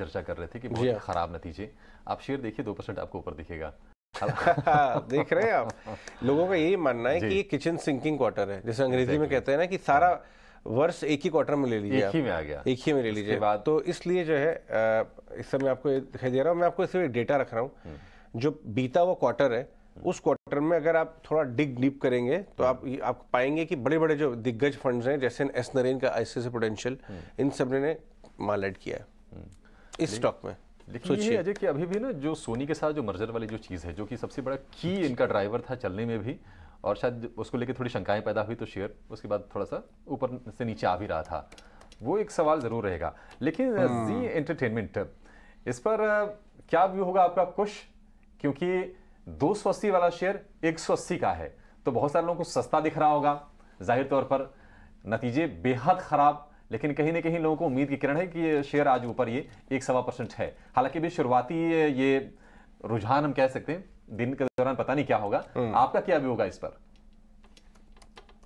चर्चा कर रहे थे कि बहुत हाँ। खराब नतीजे आप शेयर देखिए दो परसेंट आपको ऊपर दिखेगा देख रहे हैं आप लोगों का यही मानना है कि ये किचन सिंकिंग क्वार्टर है जैसे अंग्रेजी में कहते हैं ना कि सारा वर्ष एक ही क्वार्टर में ले लीजिए एक ही में आ गया एक ही में ले लीजिए बाद तो इसलिए जो है इस समय आपको दिखाई दे रहा हूँ मैं आपको इसमें डेटा रख रहा हूँ हम्म। जो बीता हुआ क्वार्टर है हम्म। उस क्वार्टर में अगर आप थोड़ा डिग डीप करेंगे तो आप आप पाएंगे कि बड़े बड़े जो दिग्गज फंड्स हैं जैसे एस नरेन का आईसीसी पोटेंशियल हम्म। इन सब ने माल एड किया है इस स्टॉक में लेकिन अजय कि अभी भी ना जो सोनी के साथ जो मर्जर वाली जो चीज़ है जो कि सबसे बड़ा की इनका ड्राइवर था चलने में भी और शायद उसको लेकर थोड़ी शंकाएं पैदा हुई तो शेयर उसके बाद थोड़ा सा ऊपर से नीचे आ भी रहा था वो एक सवाल ज़रूर रहेगा लेकिन जी हाँ। एंटरटेनमेंट इस पर क्या व्यू होगा आपका कुछ क्योंकि दो वाला शेयर एक का है तो बहुत सारे लोगों को सस्ता दिख रहा होगा जाहिर तौर पर नतीजे बेहद ख़राब लेकिन कहीं ना कहीं लोगों को उम्मीद की किरण है कि शेयर आज ऊपर ये एक सवा परसेंट है हालांकि भी शुरुआती ये रुझान हम कह सकते हैं दिन के दौरान पता नहीं क्या होगा हम्म। आपका क्या व्यू होगा इस पर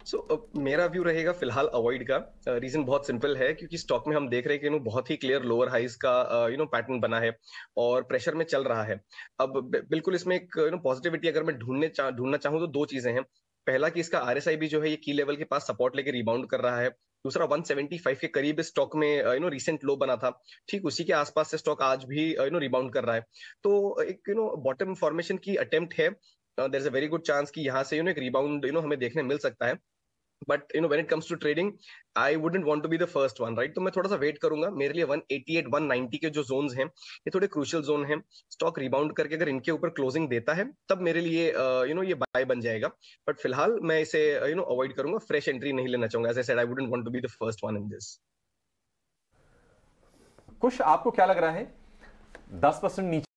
सो so, uh, मेरा व्यू रहेगा फिलहाल अवॉइड का रीजन uh, बहुत सिंपल है क्योंकि स्टॉक में हम देख रहे हैं कि बहुत ही क्लियर लोअर हाइज का यू नो पैटर्न बना है और प्रेशर में चल रहा है अब बिल्कुल इसमें एक यू नो पॉजिटिविटी अगर मैं ढूंढने ढूंढना चा, चाहूं तो दो चीजें हैं पहला कि इसका आरएसआई भी जो है ये की लेवल के पास सपोर्ट लेके रिबाउंड कर रहा है दूसरा 175 के करीब स्टॉक में यू नो रिसेंट लो बना था ठीक उसी के आसपास से स्टॉक आज भी यू नो रिबाउंड कर रहा है तो एक यू नो बॉटम फॉर्मेशन की अटेम्प्ट है there is a very good chance कि यहाँ से यू नो एक रिबाउंड यू नो हमें देखने मिल सकता है but you know when it comes to trading I wouldn't want to be the first one right तो मैं थोड़ा सा वेट करूंगा मेरे लिए 188 190 के जो जोन हैं ये थोड़े क्रूशियल जोन हैं स्टॉक रिबाउंड करके अगर इनके ऊपर क्लोजिंग देता है तब मेरे लिए यू नो ये बाय बन जाएगा बट फिलहाल मैं इसे यू नो अवॉइड करूंगा फ्रेश एंट्री नहीं लेना चाहूंगा as I I wouldn't want to be the first one in this कुछ आपको क्या लग रहा है दस परसेंट नीचे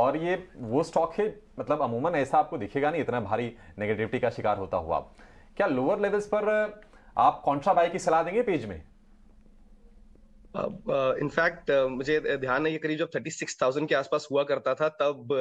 और ये वो स्टॉक है मतलब अमूमन ऐसा आपको दिखेगा नहीं इतना भारी नेगेटिविटी का शिकार होता हुआ क्या लोअर लेवल्स पर आप कौन सा बाइक की सलाह देंगे पेज में इनफैक्ट uh, uh, uh, मुझे ध्यान है ये करीब जब 36,000 के आसपास हुआ करता था तब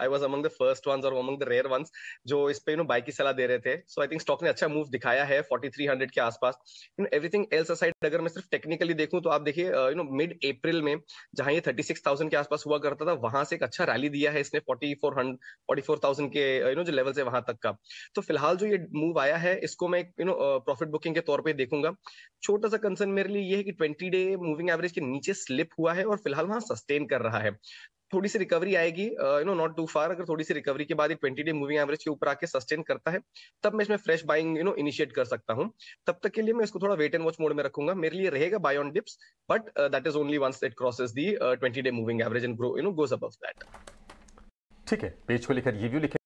I was among the first ones और अमंग द रेयर वंस जो इस पे यू नो बाइक की सलाह दे रहे थे सो आई थिंक स्टॉक ने अच्छा मूव दिखाया है 4300 के आसपास you know everything else aside अगर मैं सिर्फ टेक्निकली देखूं तो आप देखिए यू नो मिड अप्रैल में जहां ये 36,000 के आसपास हुआ करता था वहां से एक अच्छा रैली दिया है इसने 4400 44,000 के यू नो know, जो लेवल से वहां तक का तो फिलहाल जो ये मूव आया है इसको मैं यू नो प्रॉफिट बुकिंग के तौर पर देखूंगा छोटा सा कंसर्न मेरे लिए ये है कि twenty day move moving average के नीचे स्लिप हुआ है और फिलहाल वहां सस्टेन कर रहा है थोड़ी सी रिकवरी आएगी you know not too far अगर थोड़ी सी रिकवरी के बाद ट्वेंटी डे मूविंग एवरेज के ऊपर आके सस्टेन करता है तब मैं इसमें fresh buying you know initiate कर सकता हूं तब तक के लिए मैं इसको थोड़ा वेट एंड वॉच मोड में रखूंगा मेरे लिए रहेगा buy on dips but that is only once it crosses the twenty day moving average and grow you know goes above that ठीक है पेज को लेकर रिव्यू लिखे